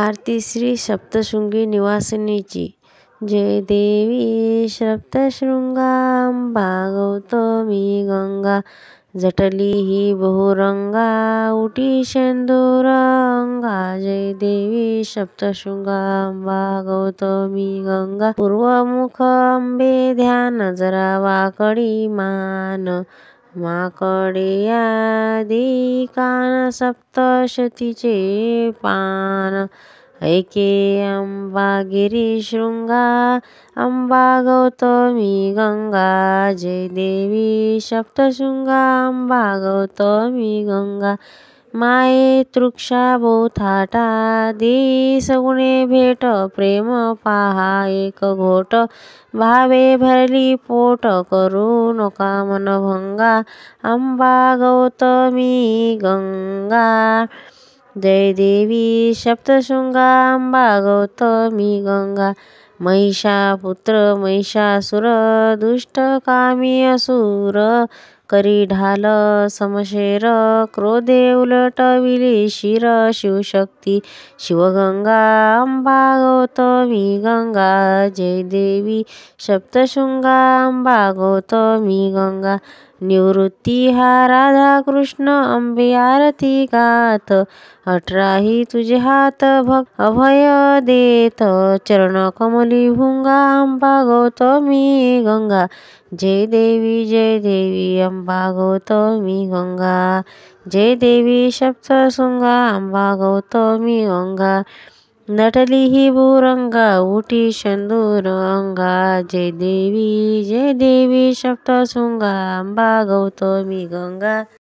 आरती श्री सप्तशृंगी निवासिनीची जय देवी सप्तशृंगांबा गौतमी गंगा जटली ही बहुरंगा उटी शेंदुरंगा जय देवी सप्तशृंगांबा गौतमी गंगा पूर्वमुख अंबे ध्यान जरा वाकडी मान माकड्यादिकान् सप्तशतीचे पान् ऐके अम्बा गिरिशृङ्गा अंबा गौतमी गंगा जय देवी सप्तशृङ्गा अंबा गौतमी गंगा माए तृक्षा बोथाटा देश गुणे भेट प्रेम पाहा एक घोट भावे भरली पोट करू नका भंगा अंबा गौतमी गंगा जय देवी सप्तशृंगा अंबा गौतमी गंगा महिषा पुत्र महिषासुर कामी असुर करी ढाल समशेर क्रोधे उलट शिर शिवशक्ती शिवगंगा अंबा गौतमी गंगा जय देवी सप्तशृंगा अंबा गौतमी गंगा निवृत्ती हा राधा कृष्ण अंबे आरती गात अठराही तुझे हात भक्त अभय देत चरण कमल भूंगा अम्बा गौतमी गंगा जय देवी जय देवी अम्बा गौतमी गंगा जय देवी सप्त सुंगा अम्बा गौतमी गंगा नटली ही भूरंगा ऊटी संदूर अंगा जय देवी जय देवी सप्त सुंगा अम्बा गौतमी गंगा